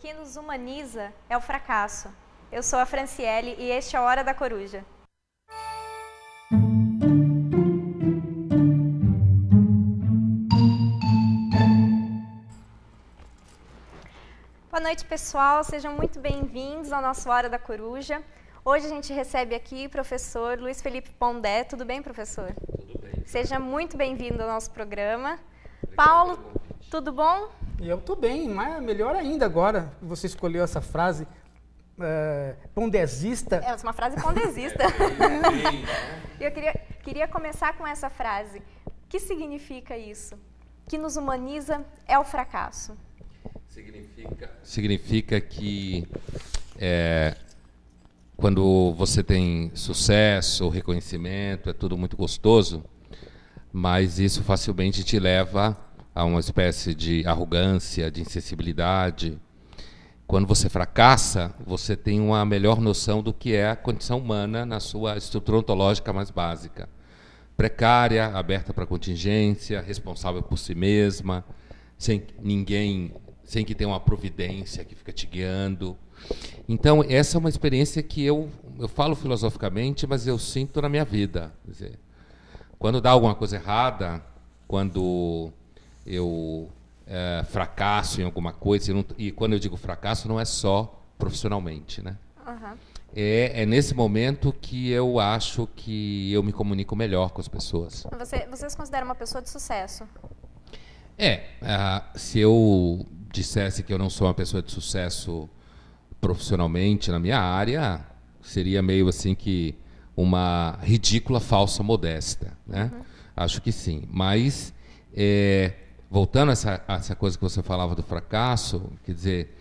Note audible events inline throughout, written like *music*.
que nos humaniza é o fracasso. Eu sou a Franciele e este é a Hora da Coruja. Boa noite, pessoal. Sejam muito bem-vindos ao nosso Hora da Coruja. Hoje a gente recebe aqui o professor Luiz Felipe Pondé. Tudo bem, professor? Tudo bem. Seja muito bem-vindo ao nosso programa. Obrigado Paulo, tudo bom? E eu estou bem, mas melhor ainda agora que você escolheu essa frase. É, pondesista. É uma frase pondesista. É, né? *laughs* eu queria, queria começar com essa frase. O que significa isso? Que nos humaniza é o fracasso. Significa, significa que é, quando você tem sucesso, reconhecimento, é tudo muito gostoso, mas isso facilmente te leva a uma espécie de arrogância, de insensibilidade. Quando você fracassa, você tem uma melhor noção do que é a condição humana na sua estrutura ontológica mais básica. Precária, aberta para contingência, responsável por si mesma, sem ninguém, sem que tenha uma providência que fica te guiando. Então, essa é uma experiência que eu, eu falo filosoficamente, mas eu sinto na minha vida. Dizer, quando dá alguma coisa errada, quando eu é, fracasso em alguma coisa, e, não, e, quando eu digo fracasso, não é só profissionalmente, né? Uhum. É, é, nesse momento que eu acho que eu me comunico melhor com as pessoas. Você, você se considera uma pessoa de sucesso? É. Uh, se eu dissesse que eu não sou uma pessoa de sucesso profissionalmente na minha área, seria meio assim que uma ridícula falsa modesta. Né? Uhum. Acho que sim. Mas é, voltando a essa, a essa coisa que você falava do fracasso, quer dizer,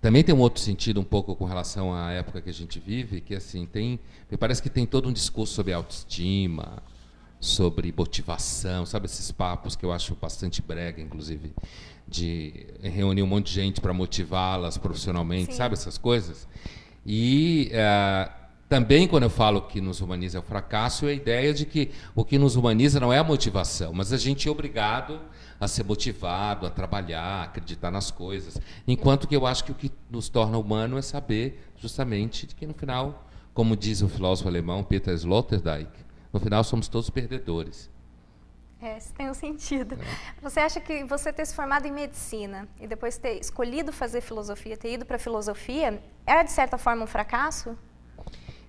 também tem um outro sentido um pouco com relação à época que a gente vive, que assim, tem, me parece que tem todo um discurso sobre autoestima, sobre motivação, sabe esses papos que eu acho bastante brega, inclusive, de reunir um monte de gente para motivá-las profissionalmente, Sim. sabe essas coisas? E uh, também quando eu falo que nos humaniza é o fracasso, é a ideia de que o que nos humaniza não é a motivação, mas a gente é obrigado a ser motivado, a trabalhar, a acreditar nas coisas. Enquanto que eu acho que o que nos torna humano é saber justamente que no final, como diz o filósofo alemão Peter Sloterdijk, no final somos todos perdedores. É, isso tem um sentido. É. Você acha que você ter se formado em medicina e depois ter escolhido fazer filosofia, ter ido para filosofia, era de certa forma um fracasso?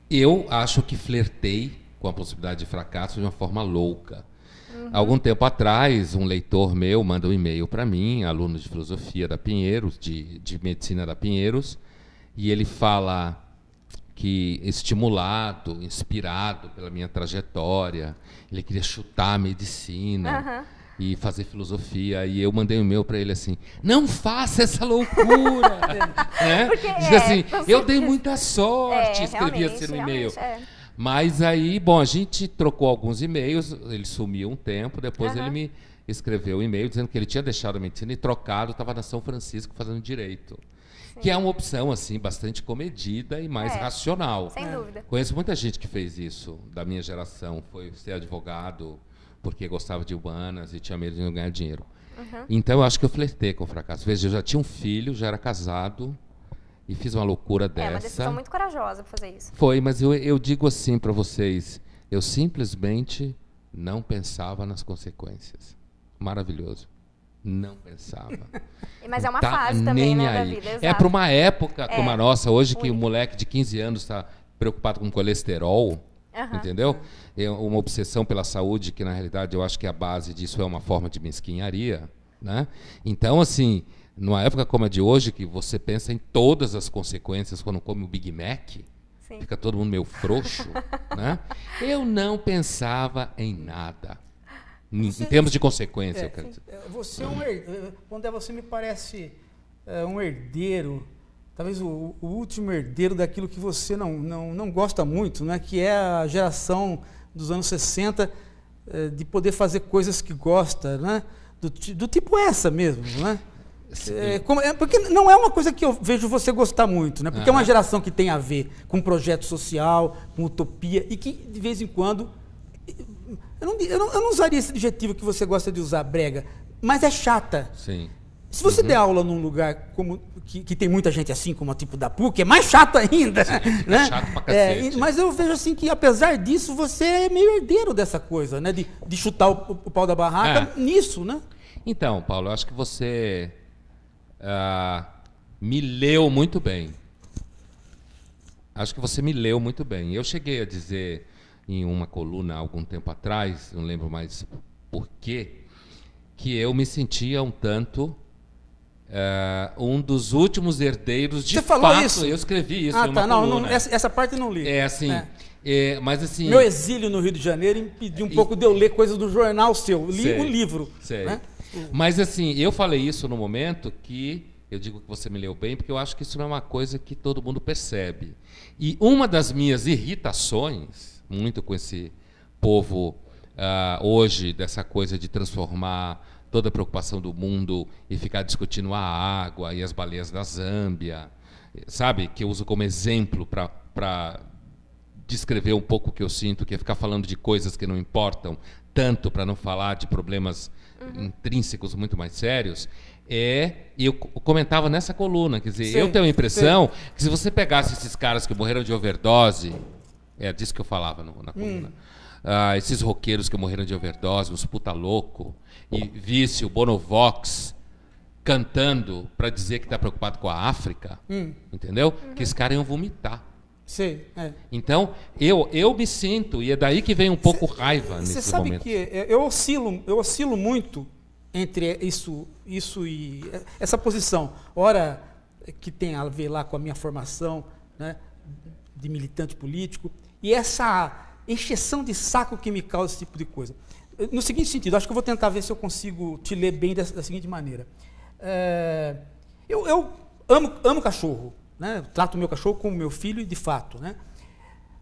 Eu acho que flertei com a possibilidade de fracasso de uma forma louca. Uhum. Algum tempo atrás, um leitor meu manda um e-mail para mim, aluno de filosofia da Pinheiros, de, de medicina da Pinheiros, e ele fala que estimulado, inspirado pela minha trajetória, ele queria chutar a medicina. Uhum e fazer filosofia. E eu mandei um e-mail para ele assim: não faça essa loucura! *laughs* né? Porque, assim, é, assim, eu dei muita sorte, é, escrevia assim no e-mail. É. Mas aí, bom, a gente trocou alguns e-mails, ele sumiu um tempo, depois uhum. ele me escreveu um e-mail dizendo que ele tinha deixado a medicina e trocado, estava na São Francisco fazendo direito. Que é uma opção, assim, bastante comedida e mais é, racional. Sem é. dúvida. Conheço muita gente que fez isso, da minha geração. Foi ser advogado porque gostava de urbanas e tinha medo de não ganhar dinheiro. Uhum. Então, eu acho que eu flertei com o fracasso. Veja, eu já tinha um filho, já era casado e fiz uma loucura é, dessa. É uma decisão muito corajosa para fazer isso. Foi, mas eu, eu digo assim para vocês, eu simplesmente não pensava nas consequências. Maravilhoso. Não pensava. *laughs* Mas é uma tá fase também, né, aí. da vida. É exato. É para uma época é. como a nossa, hoje que o um moleque de 15 anos está preocupado com colesterol, Uhum. Entendeu? É uma obsessão pela saúde, que na realidade eu acho que a base disso é uma forma de mesquinharia. Né? Então, assim, numa época como a de hoje, que você pensa em todas as consequências quando come o Big Mac, Sim. fica todo mundo meio frouxo, *laughs* né? Eu não pensava em nada. Você, em termos de consequência, é, eu quero dizer. É, você é um herdeiro. Eh, quando é você me parece é, um herdeiro, talvez o, o, último herdeiro daquilo que você não, não, não gosta muito, né? que é a geração dos anos 60 é, eh, de poder fazer coisas que gosta, né? Do, do tipo essa mesmo, né? É, como, é, porque não é uma coisa que eu vejo você gostar muito, né? Porque é uma geração que tem a ver com projeto social, com utopia, e que, de vez em quando. Eu não, eu não, eu não usaria esse adjetivo que você gosta de usar, brega, mas é chata. Sim. Se você uhum. der aula num lugar como, que, que, tem muita gente assim, como a tipo da PUC, é mais chato ainda. Sim, *laughs* né? É chato pra é, cacete. É, mas eu vejo assim que, apesar disso, você é meio herdeiro dessa coisa, né? De, de chutar o, o pau da barraca é. nisso, né? Então, Paulo, eu acho que você ah, me leu muito bem. Acho que você me leu muito bem. Eu cheguei a dizer em uma coluna algum tempo atrás, não lembro mais por quê, que eu me sentia um tanto Uh, um dos últimos herdeiros de Você fato, falou isso? Eu escrevi isso. Ah, tá. Não, não essa, essa, parte eu não li. É assim. É. É, mas assim. Meu exílio no Rio de Janeiro impediu um e... pouco de eu ler coisas do jornal seu. li sei, livro. Sei. Né? Mas assim, eu falei isso no momento que eu digo que você me leu bem, porque eu acho que isso não é uma coisa que todo mundo percebe. E uma das minhas irritações, muito com esse povo uh, hoje, dessa coisa de transformar toda a preocupação do mundo e ficar discutindo a água e as baleias da Zâmbia, sabe? Que eu uso como exemplo para descrever um pouco o que eu sinto, que é ficar falando de coisas que não importam, tanto, para não falar de problemas uhum. intrínsecos muito mais sérios, é, e eu comentava nessa coluna, quer dizer, sim, eu tenho a impressão sim. que se você pegasse esses caras que morreram de overdose, é disso que eu falava no, na coluna, hum. ah, esses roqueiros que morreram de overdose, os puta louco, e visse o Bonovox cantando para dizer que está preocupado com a África, hum. entendeu? Uhum. Que esses caras iam vomitar é. Então, eu, eu me sinto, e é daí que vem um pouco cê, raiva nesse momento. Você sabe que é, é, eu oscilo, eu oscilo muito entre isso, isso e é, essa posição. Ora, que tem a ver lá com a minha formação né, de militante político, e essa encheção de saco que me causa esse tipo de coisa. No seguinte sentido, acho que eu vou tentar ver se eu consigo te ler bem da seguinte maneira. É, eu, eu amo, amo cachorro, né? Trato meu cachorro como meu filho, de fato. Né?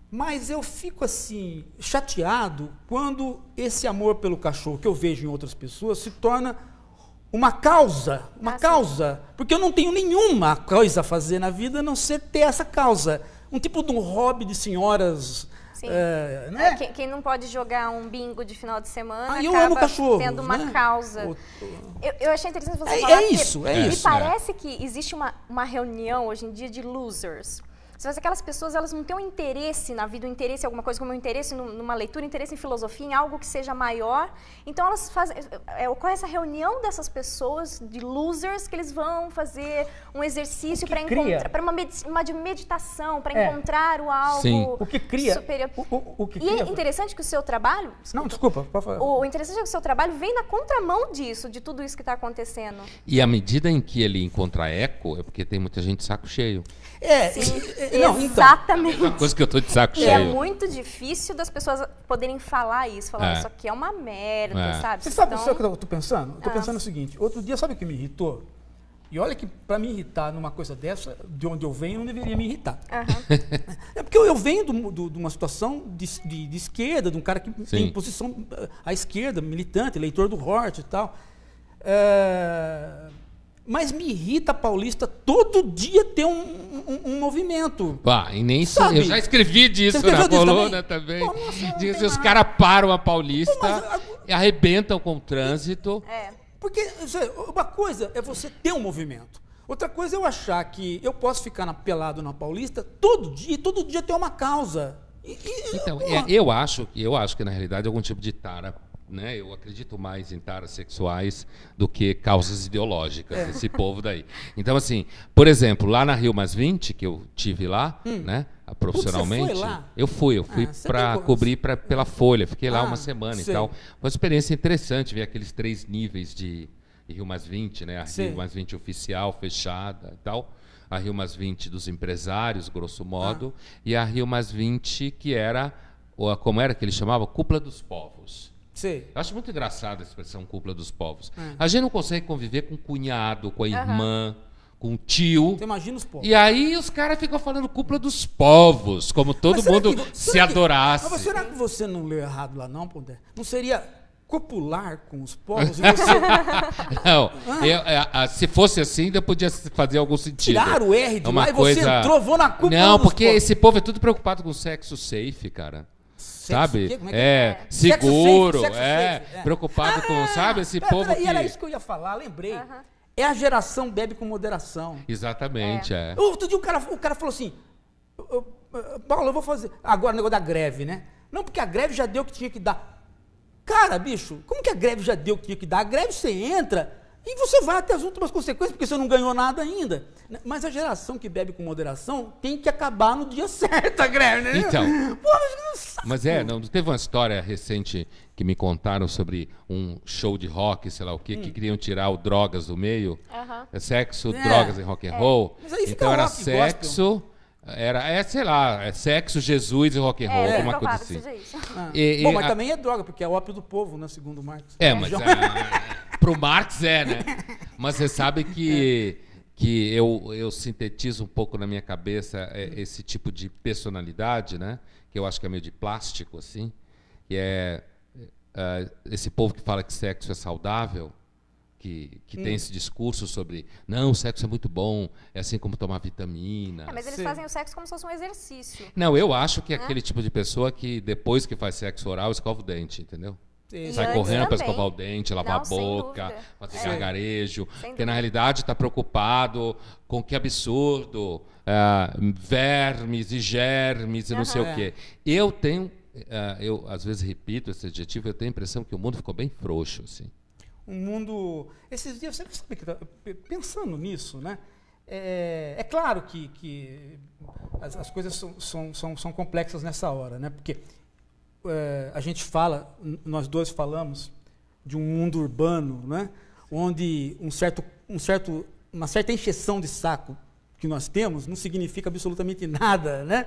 Mas eu fico assim, chateado quando esse amor pelo cachorro que eu vejo em outras pessoas se torna uma causa, uma ah, causa, sim. porque eu não tenho nenhuma coisa a fazer na vida a não ser ter essa causa. Um tipo de um hobby de senhoras é, né? É, quem, quem, não pode jogar um bingo de final de semana ah, eu amo cachorro, tendo uma né? causa. Eu, eu, achei interessante você é, falar. É isso, é isso. Me né? parece que existe uma, uma reunião hoje em dia de losers mas aquelas pessoas elas não têm um interesse na vida, um interesse em alguma coisa como um interesse numa leitura, um interesse em filosofia, em algo que seja maior. Então elas fazem, é, ocorre essa reunião dessas pessoas de losers que eles vão fazer um exercício para encontrar, para uma, med uma de meditação, para é. encontrar o algo Sim. O que cria, superior. O, o, o que e é interessante que o seu trabalho. não, desculpa. O, o interessante é que o seu trabalho vem na contramão disso, de tudo isso que está acontecendo. E à medida em que ele encontra eco, é porque tem muita gente saco cheio. É, Sim. É, não, então, Exatamente. Então, é uma coisa que eu tô de saco cheio. E é muito difícil das pessoas poderem falar isso, falar, é. isso aqui é uma merda, é. sabe? Você sabe então... o que então eu tô pensando? Eu tô ah. pensando o seguinte, outro dia, sabe o que me irritou? E olha que para me irritar numa coisa dessa, de onde eu venho, não deveria me irritar. Uhum. *laughs* É porque eu, eu venho do, do, de uma situação de, de, de, esquerda, de um cara que Sim. tem posição eh, à esquerda, militante, eleitor do Hort e tal. É... Mas me irrita paulista todo dia ter um, um, um movimento. Pá, e nem sabe? Eu já escrevi disso né? na coluna também. também. Pô, Diz que os caras param a paulista e arrebentam com o trânsito. É. Porque uma coisa é você ter um movimento. Outra coisa é eu achar que eu posso ficar na, pelado na paulista todo dia, todo dia ter uma causa. E, e, então, é, eu acho, eu acho que na realidade é algum tipo de tara né, eu acredito mais em taras sexuais do que causas ideológicas, é. esse povo daí. Então, assim, por exemplo, lá na Rio Mais 20, que eu tive lá, hum. né? profissionalmente. Putz, eu fui, eu ah, fui ah, para cobrir pra, pela ah. Folha, fiquei lá ah, uma semana sei. e tal. Foi uma experiência interessante ver aqueles três níveis de Rio Mais 20, né? A sei. Rio Mais 20 oficial, fechada e tal. A Rio Mais 20 dos empresários, grosso modo, ah. e a Rio Mais 20 que era como era que ele chamava? Cúpula dos Povos. Sim. Eu acho muito engraçada a expressão cúpula dos povos. É. A gente não consegue conviver com o cunhado, com a uhum. irmã, com o tio. Você imagina os povos. E aí os caras ficam falando cúpula dos povos, como todo mundo que, se que, adorasse. Mas será que você não leu errado lá, não, Pondé? Não seria copular com os povos? Você... *laughs* não, ah. eu, é, se fosse assim, ainda podia fazer algum sentido. Tirar o R de é uma lá coisa... e você entrou, vou na cúpula Não, porque povos. esse povo é tudo preocupado com sexo safe, cara sabe? que, é, que é, é? seguro, é. é, preocupado ah, com, sabe, esse pera, tá, tá, povo. Pera, que... E era isso que eu ia falar, lembrei. Uh -huh. É a geração bebe com moderação. Exatamente, é. é. Outro dia o cara, o cara falou assim: Paulo, eu vou fazer. Agora o negócio da greve, né? Não, porque a greve já deu o que tinha que dar. Cara, bicho, como que a greve já deu o que tinha que dar? A greve você entra, e você vai até as últimas consequências, porque você não ganhou nada ainda. Mas a geração que bebe com moderação tem que acabar no dia *laughs* certo, Greg, né? Então. Pô, mas, mas é, não, teve uma história recente que me contaram sobre um show de rock, sei lá o quê, hum. que queriam tirar o drogas do meio. Uh -huh. É sexo, é. drogas e rock and é. roll. É. então era sexo. Era, é, sei lá, é sexo, Jesus e rock and é, roll, é, alguma é, coisa assim. Ah. E, e, Bom, mas a... também é droga, porque é ópio do povo, né, segundo Marcos. É, mas... A... Então, é pro Marx é, né? Mas você sabe que, que eu, eu sintetizo um pouco na minha cabeça é, esse tipo de personalidade, né? Que eu acho que é meio de plástico, assim. Que é uh, esse povo que fala que sexo é saudável que, que hum. tem esse discurso sobre não, o sexo é muito bom, é assim como tomar vitamina. É, mas eles Sim. fazem o sexo como se fosse um exercício. Não, eu acho que é, é aquele tipo de pessoa que depois que faz sexo oral escova o dente, entendeu? Sai correndo para escovar o dente, lavar Não, a boca, fazer é. gargarejo. porque, na realidade, está preocupado com que absurdo, uh, vermes e germes e uhum. não sei o quê. Eu tenho, uh, eu às vezes repito esse adjetivo, eu tenho a impressão que o mundo ficou bem frouxo, assim. O mundo... Esses dias, você sabe que pensando nisso, né? É, é claro que, que as, as coisas são, são, são, são complexas nessa hora, né? Porque é, a gente fala, nós dois falamos, de um mundo urbano, né? onde um certo, um certo, uma certa encheção de saco que nós temos não significa absolutamente nada né?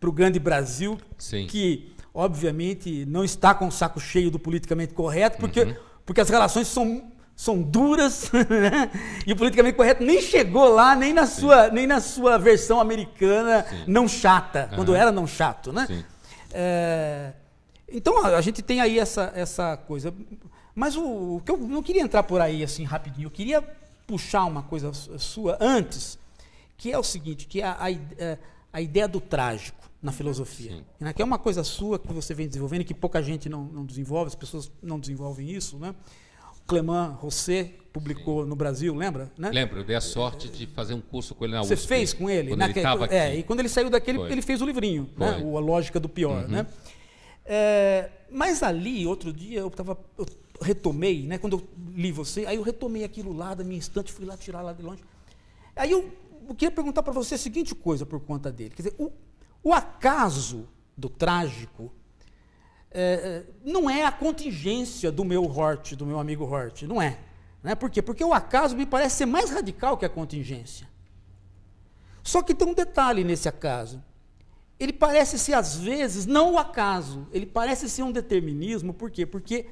para o grande Brasil, Sim. que obviamente não está com o saco cheio do politicamente correto, porque, uhum. porque as relações são, são duras, *laughs* né? e o politicamente correto nem chegou lá, nem na, sua, nem na sua versão americana Sim. não chata, uhum. quando era não chato. Né? É, então a, a gente tem aí essa, essa coisa. Mas o, o, que eu não queria entrar por aí assim rapidinho, eu queria puxar uma coisa sua antes, que é o seguinte, que é a, a, é, a ideia do trágico na uhum. filosofia, né, que é uma coisa sua que você vem desenvolvendo, que pouca gente não, não desenvolve, as pessoas não desenvolvem isso, né? Clement Rosset publicou Sim. no Brasil, lembra? Né? Lembro, eu dei a sorte de fazer um curso com ele na USP. Você fez com ele? Quando né? ele estava é aqui. É, e quando ele saiu daquele, Foi. ele fez o livrinho, né? o, A Lógica do Pior, uhum. né? É, mas ali, outro dia, eu, retomei, né, quando eu li você, aí eu retomei aquilo lá da minha estante, fui lá tirar lá de longe. Aí eu, eu queria perguntar para você a seguinte coisa por conta dele. Quer dizer, o, o acaso do trágico é, é, não é a contingência do meu Hort, do meu amigo Hort, não é. Né? Por quê? Porque o acaso me parece ser mais radical que a contingência. Só que tem um detalhe nesse acaso ele parece ser, às vezes, não o acaso, ele parece ser um determinismo, por quê? Porque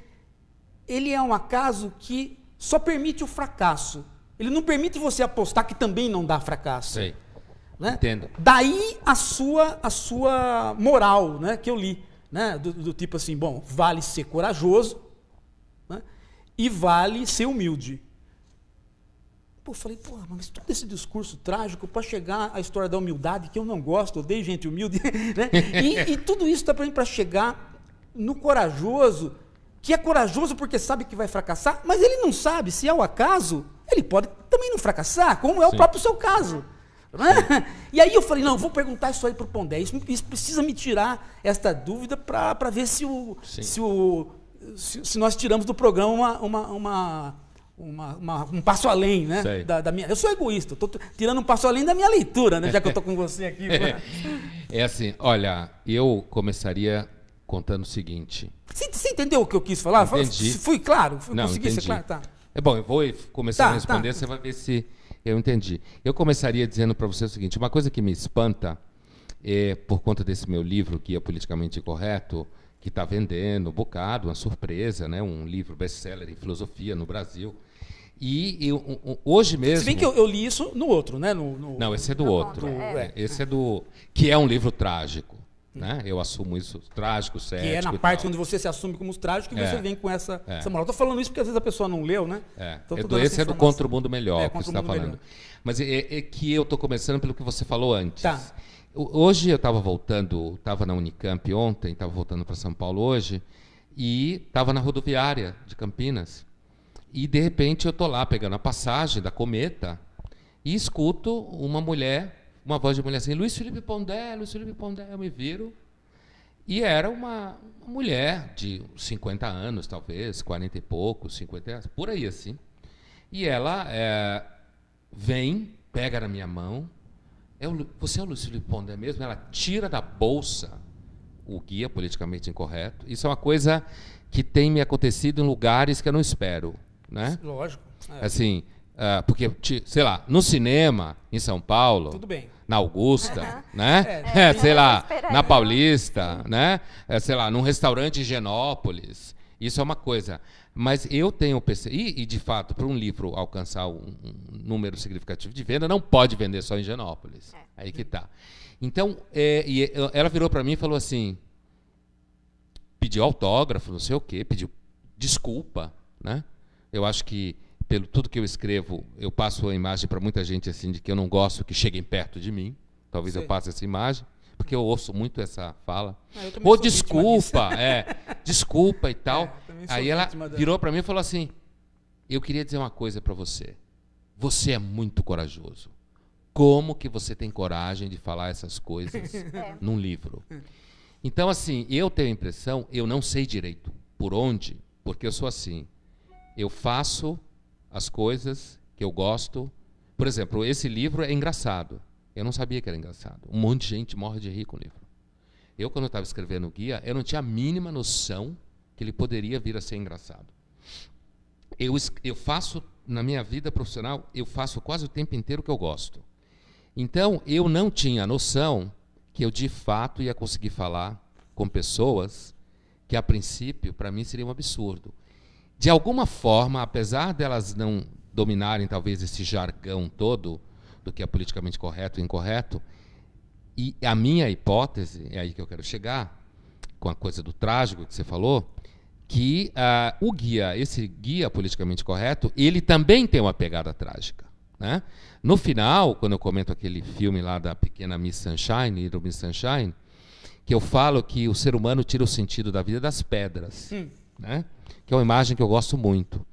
ele é um acaso que só permite o fracasso. Ele não permite você apostar que também não dá fracasso. Sei. Né? Entendo. Daí a sua, a sua moral né, que eu li. Né? Do, do tipo assim, bom, vale ser corajoso né? e vale ser humilde. Pô, falei, pô, mas todo esse discurso trágico para chegar à história da humildade, que eu não gosto, odeio gente humilde, *laughs* né? E, e tudo isso está para mim para chegar no corajoso, que é corajoso porque sabe que vai fracassar, mas ele não sabe se é o acaso, ele pode também não fracassar, como é Sim. o próprio seu caso. Né? E aí eu falei, não, vou perguntar isso aí para o Pondé, isso, isso, precisa me tirar esta dúvida para ver se o, se o se, se, nós tiramos do programa uma, uma, uma, uma, uma, um passo além, né? Da, da, minha, eu sou egoísta, estou tirando um passo além da minha leitura, né? Já que eu estou com você aqui. Né. *laughs* é assim, olha, eu começaria contando o seguinte. Você, você entendeu o que eu quis falar? Entendi. Fui claro, fui, Não, consegui entendi. ser claro. Tá. É bom, eu vou começar tá, a tá. responder, tá. você vai ver se eu entendi. Eu começaria dizendo para você o seguinte: uma coisa que me espanta é, por conta desse meu livro que é politicamente correto, que está vendendo um bocado, uma surpresa, né? Um livro best-seller em filosofia no Brasil. E eu, hoje mesmo. Se bem que eu, eu, li isso no outro, né? No, no... Não, esse é do outro. É. é. Esse é do. Que é um livro trágico. Né? Eu assumo isso, trágico, sério. Que é na parte onde você se assume como trágico e é. você vem com essa, é. essa moral. Estou falando isso porque às vezes a pessoa não leu, né? É. Então, é esse é do Contra o Mundo Melhor é, que você está falando. Melhor. Mas é, que eu estou começando pelo que você falou antes. Tá. Hoje eu estava voltando, estava na Unicamp ontem, estava voltando para São Paulo hoje, e estava na rodoviária de Campinas. E de repente eu tô lá pegando a passagem da cometa e escuto uma mulher, uma voz de mulher assim, Luiz Felipe Pondé, Luiz Felipe Pondé, eu me viro. E era uma, uma mulher de 50 anos, talvez, 40 e pouco, 50 por aí assim. E ela é, vem, pega na minha mão, é o, você é o Luiz Felipe Pondé mesmo? Ela tira da bolsa o guia politicamente incorreto. Isso é uma coisa que tem me acontecido em lugares que eu não espero né? Lógico. É. Assim, uh, porque, sei lá, no cinema, em São Paulo. Tudo bem. Na Augusta, né? É, é, é sei lá, na Paulista, né? É, sei lá, num restaurante em Genópolis. Isso é uma coisa. Mas eu tenho percebido. E, e, de fato, para um livro alcançar um, um, número significativo de venda, não pode vender só em Genópolis. É. Aí que tá. Então, é, e ela virou para mim e falou assim: pediu autógrafo, não sei o quê, pediu desculpa, né? Eu acho que pelo tudo que eu escrevo, eu passo a imagem para muita gente assim de que eu não gosto que cheguem perto de mim. Talvez Sim. eu passe essa imagem, porque eu ouço muito essa fala. Ah, Ou desculpa, é, desculpa e *laughs* é, tal. É, Aí ela virou para mim e falou assim: "Eu queria dizer uma coisa para você. Você é muito corajoso. Como que você tem coragem de falar essas coisas *laughs* é. num livro?" Então assim, eu tenho a impressão, eu não sei direito por onde, porque eu sou assim. Eu faço as coisas que eu gosto. Por exemplo, esse livro é engraçado. Eu não sabia que era engraçado. Um monte de gente morre de rir com o livro. Eu, quando estava escrevendo o guia, eu não tinha a mínima noção que ele poderia vir a ser engraçado. Eu, eu faço, na minha vida profissional, eu faço quase o tempo inteiro o que eu gosto. Então, eu não tinha noção que eu de fato ia conseguir falar com pessoas que, a princípio, para mim seria um absurdo de alguma forma, apesar delas não dominarem talvez esse jargão todo do que é politicamente correto e incorreto, e a minha hipótese, é aí que eu quero chegar, com a coisa do trágico que você falou, que uh, o guia, esse guia politicamente correto, ele também tem uma pegada trágica. Né? No final, quando eu comento aquele filme lá da pequena Miss Sunshine, Little Miss Sunshine, que eu falo que o ser humano tira o sentido da vida das pedras. Hum. Né? que é uma imagem que eu gosto muito.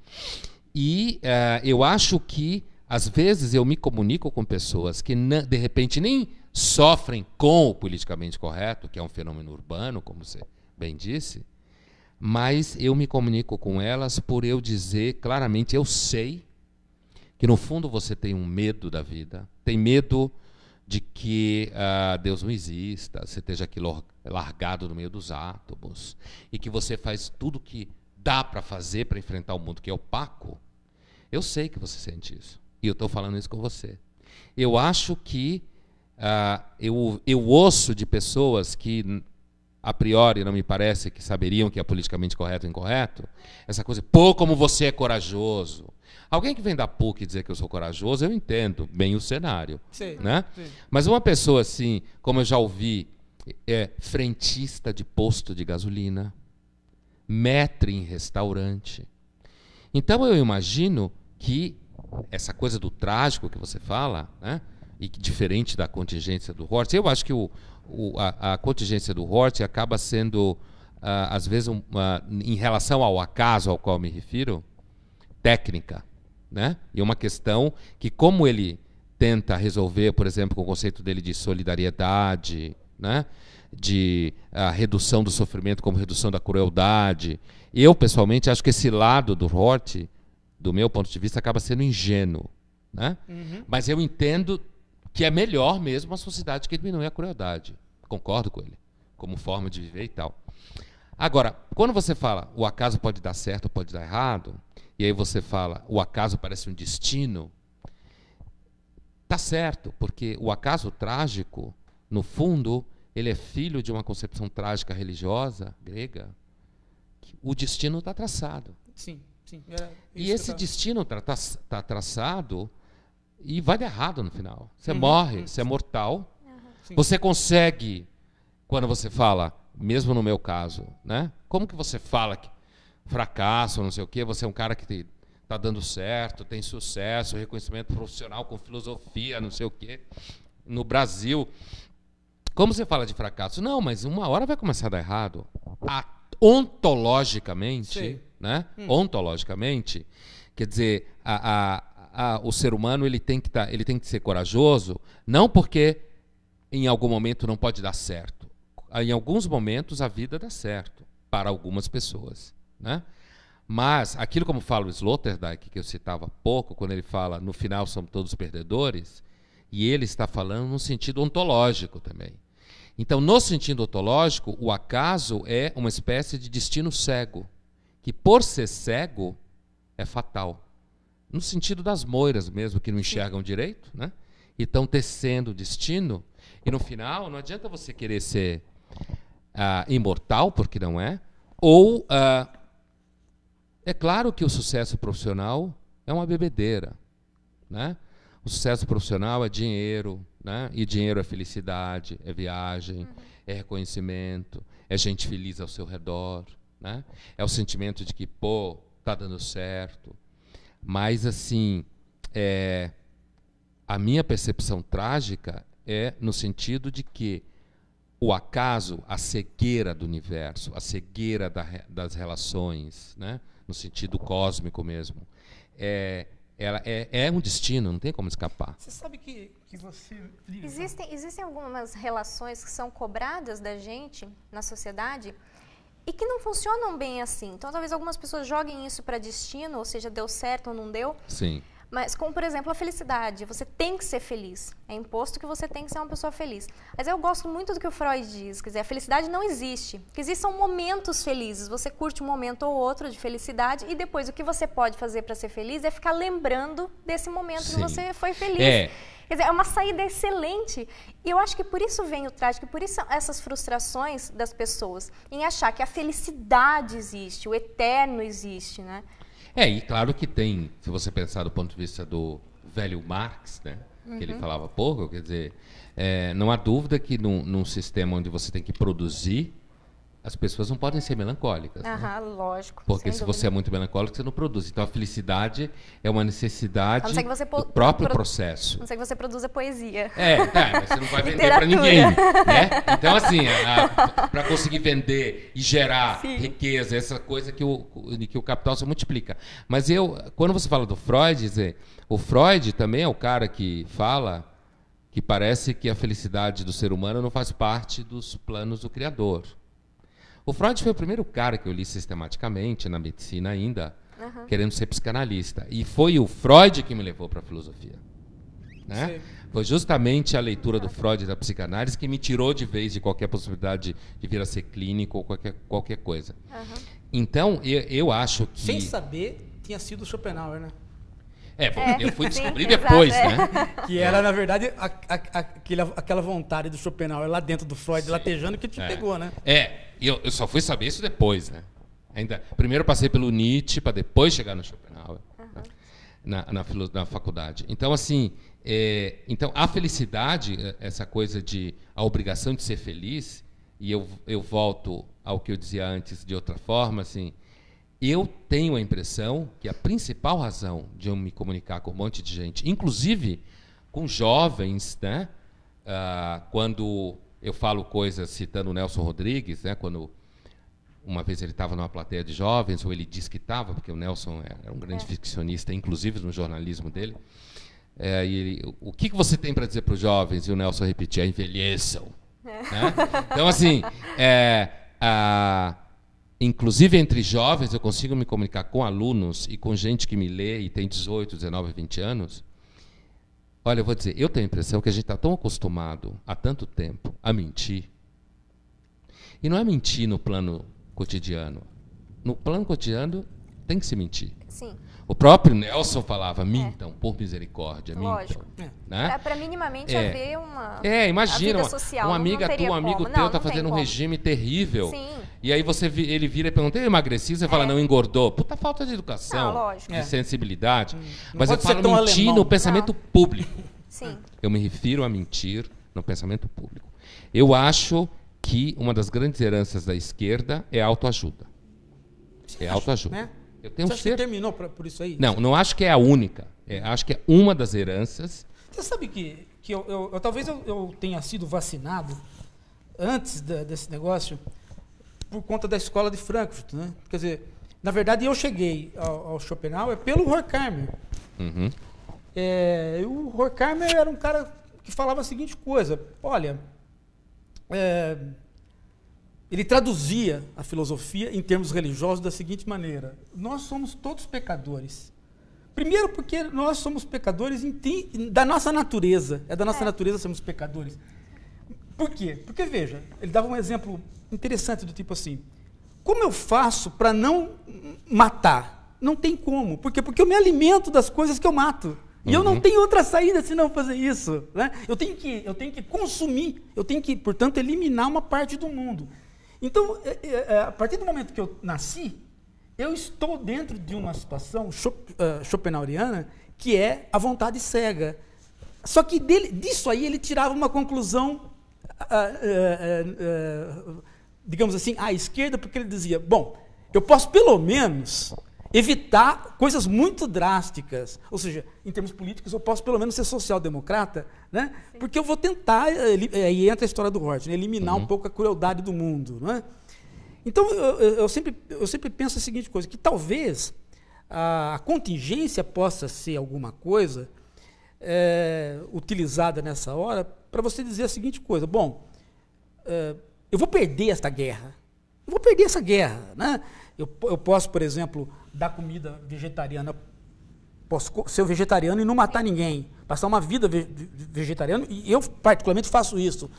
E uh, eu acho que, às vezes, eu me comunico com pessoas que, de repente, nem sofrem com o politicamente correto, que é um fenômeno urbano, como você bem disse, mas eu me comunico com elas por eu dizer claramente: eu sei que, no fundo, você tem um medo da vida, tem medo de que uh, Deus não exista, você esteja aqui largado no meio dos átomos e que você faz tudo que dá para fazer para enfrentar o mundo que é opaco, eu sei que você sente isso. E eu estou falando isso com você. Eu acho que uh, eu, eu ouço de pessoas que a priori não me parece que saberiam que é politicamente correto ou incorreto, essa coisa, pô, como você é corajoso. Alguém que vem da PUC dizer que eu sou corajoso, eu entendo bem o cenário. Sim, né? Sim. Mas uma pessoa assim, como eu já ouvi, é frentista de posto de gasolina, metre em restaurante. Então eu imagino que essa coisa do trágico que você fala, né, e que diferente da contingência do Horst, eu acho que o, o, a, a, contingência do Horst acaba sendo, uh, às vezes, um, uh, em relação ao acaso ao qual me refiro, técnica. Né? E uma questão que, como ele tenta resolver, por exemplo, com o conceito dele de solidariedade, né? de a redução do sofrimento como redução da crueldade. Eu, pessoalmente, acho que esse lado do Hort, do meu ponto de vista, acaba sendo ingênuo. Né? Uhum. Mas eu entendo que é melhor mesmo uma sociedade que diminui a crueldade. Concordo com ele, como forma de viver e tal. Agora, quando você fala o acaso pode dar certo ou pode dar errado, e aí você fala o acaso parece um destino, tá certo, porque o acaso trágico no fundo, ele é filho de uma concepção trágica religiosa grega. o destino está traçado. Sim, sim. É e esse destino está tá, tá traçado e vai dar errado no final. Você uhum, morre, uhum. você é mortal. Uhum. Você consegue, quando você fala, mesmo no meu caso, né? Como que você fala que fracasso, não sei o quê, você é um cara que está dando certo, tem sucesso, reconhecimento profissional com filosofia, não sei o quê. No Brasil, como você fala de fracasso? Não, mas uma hora vai começar a dar errado. A, ontologicamente, Sim. né? Hum. Ontologicamente, quer dizer, a, a, a, o ser humano ele tem, que tá, ele tem que ser corajoso, não porque em algum momento não pode dar certo. Em alguns momentos a vida dá certo para algumas pessoas, né? Mas aquilo como fala o Sloterdijk, que eu citava há pouco, quando ele fala no final somos todos perdedores, e ele está falando num sentido ontológico também. Então, no sentido ontológico, o acaso é uma espécie de destino cego, que por ser cego é fatal. No sentido das moiras mesmo, que não enxergam direito, né? e estão tecendo o destino, e no final não adianta você querer ser ah, imortal, porque não é, ou. Ah, é claro que o sucesso profissional é uma bebedeira. Né? O sucesso profissional é dinheiro, né? E dinheiro é felicidade, é viagem, uhum. é reconhecimento, é gente feliz ao seu redor, né? é o sentimento de que, pô, tá dando certo. Mas, assim, é, a minha percepção trágica é no sentido de que o acaso, a cegueira do universo, a cegueira da, das relações, né? no sentido cósmico mesmo, é, ela é, é um destino, não tem como escapar. Você sabe que, que você. Existem, existem algumas relações que são cobradas da gente na sociedade e que não funcionam bem assim. Então, talvez algumas pessoas joguem isso para destino, ou seja, deu certo ou não deu. Sim. Mas como, por exemplo, a felicidade. Você tem que ser feliz. É imposto que você tem que ser uma pessoa feliz. Mas eu gosto muito do que o Freud diz. Quer dizer, a felicidade não existe. O que existem são momentos felizes. Você curte um momento ou outro de felicidade e depois o que você pode fazer para ser feliz é ficar lembrando desse momento Sim. que você foi feliz. É. Quer dizer, é uma saída excelente. E eu acho que por isso vem o trágico, por isso essas frustrações das pessoas em achar que a felicidade existe, o eterno existe, né? É, e claro que tem, se você pensar do ponto de vista do velho Marx, né? Uhum. Que ele uhum. falava pouco, quer dizer, é, não há dúvida que num, num sistema onde você tem que produzir, as pessoas não podem ser melancólicas. Né? Aham, né? lógico. Porque se dúvida. você é muito melancólico, você não produz. Então a felicidade é uma necessidade do próprio pro... processo. A não ser que você produza poesia. É, é você não vai vender para ninguém. Né? *laughs* Então, assim, para conseguir vender e gerar Sim. riqueza, essa coisa que o, que o capital se multiplica. Mas eu, quando você fala do Freud, dizer, o Freud também é o cara que fala que parece que a felicidade do ser humano não faz parte dos planos do Criador. O Freud foi o primeiro cara que eu li sistematicamente na medicina ainda, uhum. querendo ser psicanalista. E foi o Freud que me levou para a filosofia. Né? Foi justamente a leitura do Freud da psicanálise que me tirou de vez de qualquer possibilidade de vir a ser clínico ou qualquer, qualquer coisa. Uhum. Então, eu, eu acho que. Sem saber, tinha sido o Schopenhauer, né? É, bom, é, eu fui descobrir sim, depois, exato, é. né? É. Que era, na verdade, a, a, aquela, aquela vontade do Schopenhauer lá dentro do Freud, sim. latejando, que te é. pegou, né? É, eu, eu só fui saber isso depois, né? Ainda, primeiro passei pelo Nietzsche, para depois chegar no Schopenhauer, uhum. na, na, na, faculdade. Então, assim, é, então a felicidade, é, essa coisa de a obrigação de ser feliz, e eu, eu volto ao que eu dizia antes de outra forma, assim, eu tenho a impressão que a principal razão de eu me comunicar com um monte de gente, inclusive com jovens, né? Uh, quando eu falo coisas citando o Nelson Rodrigues, né? Quando uma vez ele estava numa plateia de jovens, ou ele disse que estava, porque o Nelson é, era um grande é. ficcionista, inclusive no jornalismo dele. É, e ele, o que, que você tem para dizer para os jovens? E o Nelson repetia: envelheçam. É. Né? Então, assim, é, a, inclusive entre jovens, eu consigo me comunicar com alunos e com gente que me lê e tem 18, 19, 20 anos. Olha, eu vou dizer, eu tenho a impressão que a gente está tão acostumado há tanto tempo a mentir. E não é mentir no plano cotidiano. No plano cotidiano tem que se mentir. Sim. O próprio Nelson falava, é. mintam, é. por misericórdia, Lógico. É né? Para minimamente é. haver uma. É, imagina, uma, social, uma amiga tua, um amigo como. teu está fazendo um regime terrível. Sim. E aí você ele vira e pergunta, eu emagreci? Você fala, é. não, engordou. Puta falta de educação, ah, de é. sensibilidade. Hum. Mas eu falo mentir alemão. no pensamento não. Ah. público. *laughs* Sim. Eu me refiro a mentir no pensamento público. Eu acho que uma das grandes heranças da esquerda é autoajuda. é autoajuda. Né? Eu tenho Você acha ser... que terminou pra, por isso aí? Não, não acho que é a única. É, acho que é uma das heranças. Você sabe que, que eu, eu, eu talvez eu, eu, tenha sido vacinado antes da, desse negócio por conta da escola de Frankfurt, né? Quer dizer, na verdade eu cheguei ao, ao Schopenhauer pelo Horkheimer. Uhum. É, o Horkheimer era um cara que falava a seguinte coisa: olha, é, ele traduzia a filosofia em termos religiosos da seguinte maneira: nós somos todos pecadores. Primeiro, porque nós somos pecadores da nossa natureza. É da nossa é. natureza sermos pecadores. Por quê? Porque, veja, ele dava um exemplo interessante do tipo assim: como eu faço para não matar? Não tem como. Por quê? Porque eu me alimento das coisas que eu mato. E eu não uhum. tenho outra saída senão fazer isso. Né? Eu, tenho que, eu tenho que consumir, eu tenho que, portanto, eliminar uma parte do mundo. Então, é, é, é a partir do momento que eu nasci, eu estou dentro de uma situação schopenhaueriana eh, que é a vontade cega. Só que dele, disso aí ele tirava uma conclusão ah, ah, ah, digamos assim, à esquerda, porque ele dizia: bom, eu posso pelo menos evitar coisas muito drásticas. Ou seja, em termos políticos, eu posso pelo menos ser social-democrata, né? porque eu vou tentar, eh, eh, aí entra a história do Hort, né? eliminar uhum. um pouco a crueldade do mundo. Né? Então, eu, eu, sempre, eu sempre penso a seguinte coisa, que talvez a contingência possa ser alguma coisa é, utilizada nessa hora para você dizer a seguinte coisa: bom, uh, eu vou perder esta guerra. Eu vou perder essa guerra. Né? Eu, eu posso, por exemplo, dar comida vegetariana, posso ser vegetariano e não matar ninguém, passar uma vida ve vegetariana, e eu, particularmente, faço isso.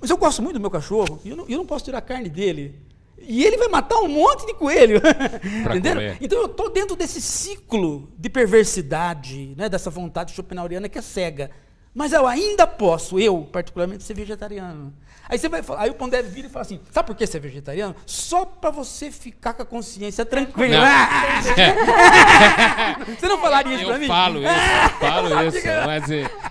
Mas eu gosto muito do meu cachorro, e eu não, eu não posso tirar a carne dele. E ele vai matar um monte de coelho. *laughs* Entenderam? Comer. Então eu estou dentro desse ciclo de perversidade, né, dessa vontade schopenhaueriana que é cega. Mas eu ainda posso, eu particularmente, ser vegetariano. Aí você vai falar, aí o Pondé vira e fala assim: sabe por que você é vegetariano? Só para você ficar com a consciência tranquila. Não. *laughs* você não falaria isso para mim mim? Falo isso, eu falo *laughs* isso, mas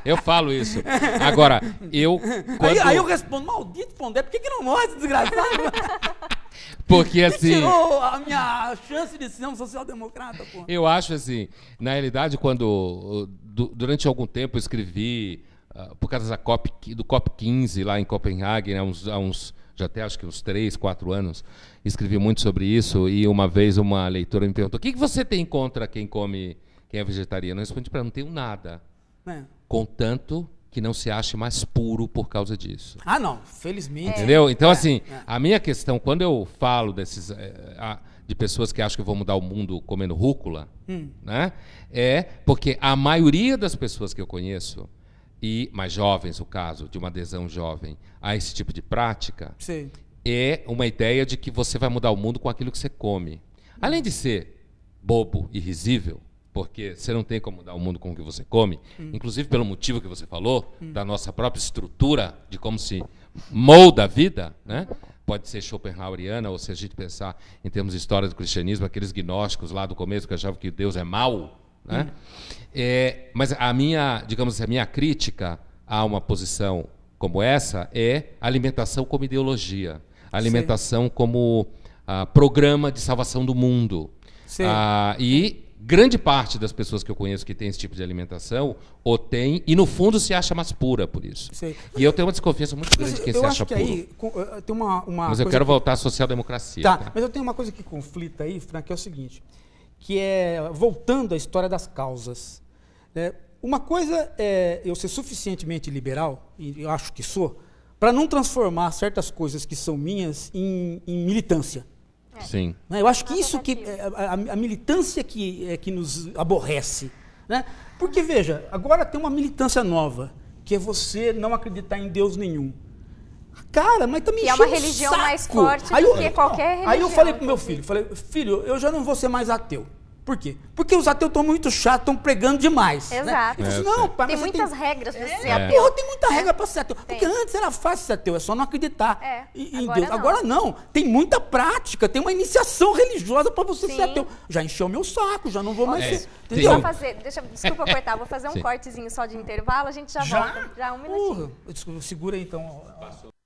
eu falo isso. Agora, eu. Quando... Aí, aí eu respondo, maldito Pondé, por que, que não morre desgraçado? *laughs* Porque assim. tirou a minha chance de ser um social-democrata, pô. Eu acho assim, na realidade, quando durante algum tempo eu escrevi, uh, por causa da COP, do COP15 lá em Copenhague, né, uns, há uns, já até acho que uns três quatro anos, escrevi muito sobre isso. E uma vez uma leitora me perguntou: o que, que você tem contra quem come, quem é vegetariano? Eu respondi para ela: não tenho nada. É. Contanto que não se ache mais puro por causa disso. Ah, não, felizmente. Entendeu? Então, é, assim, é. a minha questão, quando eu falo desses. Eh, a, de pessoas que acham que vão mudar o mundo comendo rúcula, hum. né? É porque a maioria das pessoas que eu conheço e mais jovens, o caso de uma adesão jovem a esse tipo de prática, Sim. é uma ideia de que você vai mudar o mundo com aquilo que você come. Além de ser bobo e risível, porque você não tem como mudar o mundo com o que você come, hum. inclusive pelo motivo que você falou, hum. da nossa própria estrutura, de como se molda a vida, né? pode ser schopenhaueriana, ou se a gente pensar em termos de história do cristianismo, aqueles gnósticos lá do começo que achavam que Deus é mau. Né? Uhum. É, mas a minha, digamos assim, a minha crítica a uma posição como essa é alimentação como ideologia, alimentação Sim. como ah, programa de salvação do mundo. Ah, e grande parte das pessoas que eu conheço que tem esse tipo de alimentação ou tem e no fundo se acha mais pura por isso. E eu tenho uma desconfiança muito grande de quem se acha que puro. Aí, eh, tem uma, uma mas eu quero que... voltar à social-democracia. Tá, tá, mas eu tenho uma coisa que conflita aí, Frank, que é o seguinte, que é voltando à história das causas. Né, uma coisa é eu ser suficientemente liberal, e eu acho que sou, para não transformar certas coisas que são minhas em, em militância. É. Sim. Né? Eu acho que isso que é, a, a militância que, é, que nos aborrece. Né? Porque, veja, agora tem uma militância nova, que é você não acreditar em Deus nenhum. Cara, mas também tá é uma religião saco. mais forte aí eu, do que qualquer religião. Aí eu falei pro meu filho, falei, filho, eu já não vou ser mais ateu. Por quê? Porque os ateus estão muito chatos, estão pregando demais. Né? Exato. Né? é, não, pai, tem muitas tem... regras para é. ser é. ateu. Porra, tem muita regra para ser ateu. Tem. Porque antes era fácil ser ateu, é só não acreditar é. em Agora Deus. Não. Agora não. Tem muita prática, tem uma iniciação religiosa para você Sim. ser ateu. Já encheu meu saco, já não vou mais é. ser. Entendeu? eu fazer, deixa, desculpa cortar, vou fazer um Sim. cortezinho só de intervalo, a gente já, já? volta. Já um minutinho. Porra, segura aí então. Passou.